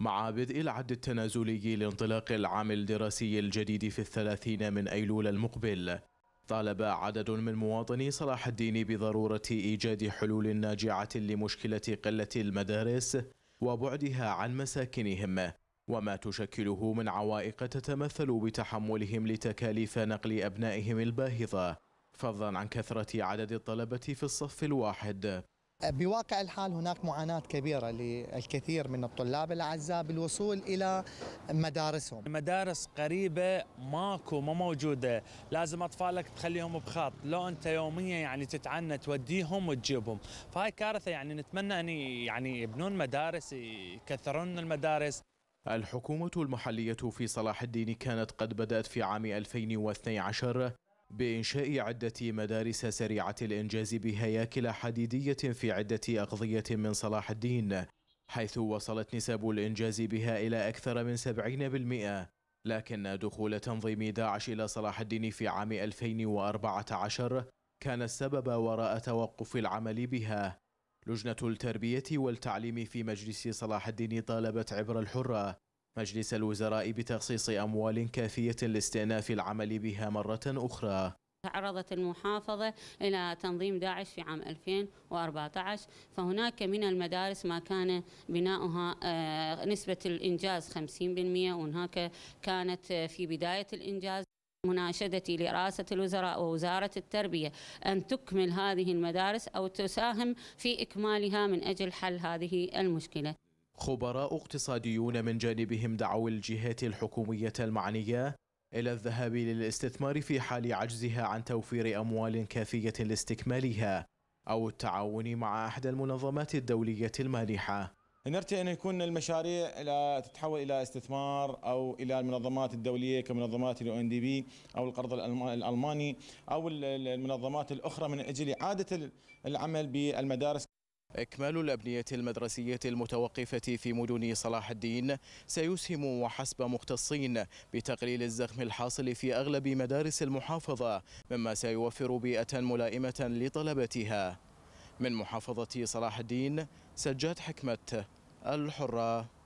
مع بدء العد التنازلي لانطلاق العام الدراسي الجديد في الثلاثين من أيلول المقبل طالب عدد من مواطني صلاح الدين بضرورة إيجاد حلول ناجعة لمشكلة قلة المدارس وبعدها عن مساكنهم وما تشكله من عوائق تتمثل بتحملهم لتكاليف نقل أبنائهم الباهظة فضلا عن كثرة عدد الطلبة في الصف الواحد بواقع الحال هناك معاناة كبيرة للكثير من الطلاب الأعزاء بالوصول إلى مدارسهم المدارس قريبة ماكو ما موجودة لازم أطفالك تخليهم بخط لو أنت يوميا يعني تتعنى توديهم وتجيبهم فهاي كارثة يعني نتمنى أن يعني يبنون مدارس يكثرون المدارس الحكومة المحلية في صلاح الدين كانت قد بدأت في عام 2012 بإنشاء عدة مدارس سريعة الإنجاز بهياكل حديدية في عدة أقضية من صلاح الدين حيث وصلت نسب الإنجاز بها إلى أكثر من 70% لكن دخول تنظيم داعش إلى صلاح الدين في عام 2014 كان السبب وراء توقف العمل بها لجنة التربية والتعليم في مجلس صلاح الدين طالبت عبر الحرة مجلس الوزراء بتخصيص أموال كافية لاستئناف العمل بها مرة أخرى تعرضت المحافظة إلى تنظيم داعش في عام 2014 فهناك من المدارس ما كان بناؤها آه، نسبة الإنجاز 50% وهناك كانت في بداية الإنجاز مناشدتي لرئاسة الوزراء ووزارة التربية أن تكمل هذه المدارس أو تساهم في إكمالها من أجل حل هذه المشكلة خبراء اقتصاديون من جانبهم دعوا الجهات الحكومية المعنية إلى الذهاب للاستثمار في حال عجزها عن توفير أموال كافية لاستكمالها أو التعاون مع إحدى المنظمات الدولية المانحة نرتي أن يكون المشاريع تتحول إلى استثمار أو إلى المنظمات الدولية كمنظمات الـ إن دي بي أو القرض الألماني أو المنظمات الأخرى من أجل إعادة العمل بالمدارس إكمال الأبنية المدرسية المتوقفة في مدن صلاح الدين سيسهم وحسب مختصين بتقليل الزخم الحاصل في أغلب مدارس المحافظة مما سيوفر بيئة ملائمة لطلبتها من محافظة صلاح الدين سجاد حكمت الحرة